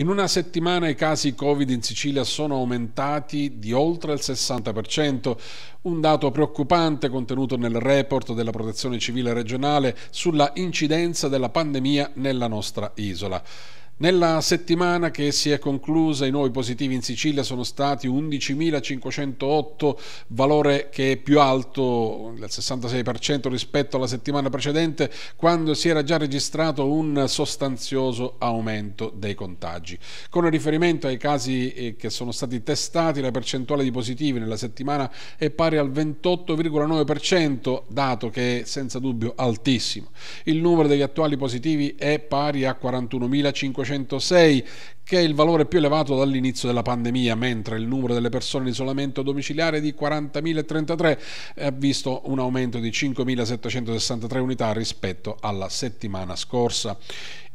In una settimana i casi Covid in Sicilia sono aumentati di oltre il 60%, un dato preoccupante contenuto nel report della Protezione Civile regionale sulla incidenza della pandemia nella nostra isola. Nella settimana che si è conclusa i nuovi positivi in Sicilia sono stati 11.508, valore che è più alto del 66% rispetto alla settimana precedente quando si era già registrato un sostanzioso aumento dei contagi. Con riferimento ai casi eh, che sono stati testati la percentuale di positivi nella settimana è pari al 28,9%, dato che è senza dubbio altissimo. Il numero degli attuali positivi è pari a 41.500 406 che è il valore più elevato dall'inizio della pandemia, mentre il numero delle persone in isolamento domiciliare di 40.033 ha visto un aumento di 5.763 unità rispetto alla settimana scorsa.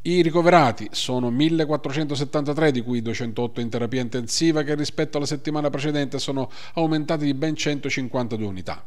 I ricoverati sono 1473, di cui 208 in terapia intensiva, che rispetto alla settimana precedente sono aumentati di ben 152 unità.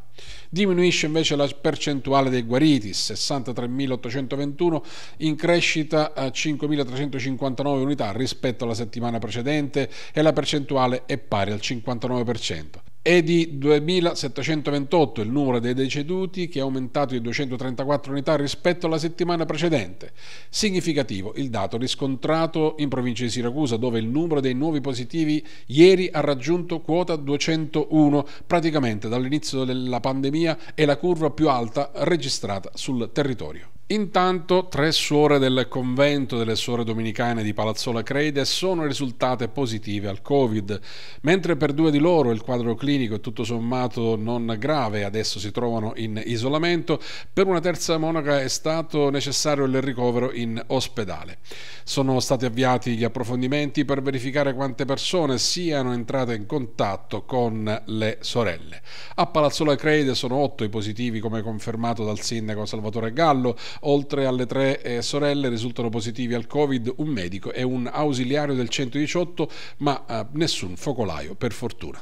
Diminuisce invece la percentuale dei guariti, 63.821, in crescita a 5.359 unità rispetto alla settimana precedente e la percentuale è pari al 59%. È di 2.728 il numero dei deceduti che è aumentato di 234 unità rispetto alla settimana precedente. Significativo il dato riscontrato in provincia di Siracusa dove il numero dei nuovi positivi ieri ha raggiunto quota 201, praticamente dall'inizio della pandemia è la curva più alta registrata sul territorio. Intanto tre suore del convento delle suore domenicane di Palazzola Creide sono risultate positive al Covid, mentre per due di loro il quadro clinico è tutto sommato non grave, adesso si trovano in isolamento, per una terza monaca è stato necessario il ricovero in ospedale. Sono stati avviati gli approfondimenti per verificare quante persone siano entrate in contatto con le sorelle. A Palazzola Creide sono otto i positivi come confermato dal sindaco Salvatore Gallo, Oltre alle tre eh, sorelle risultano positivi al Covid un medico e un ausiliario del 118, ma eh, nessun focolaio per fortuna.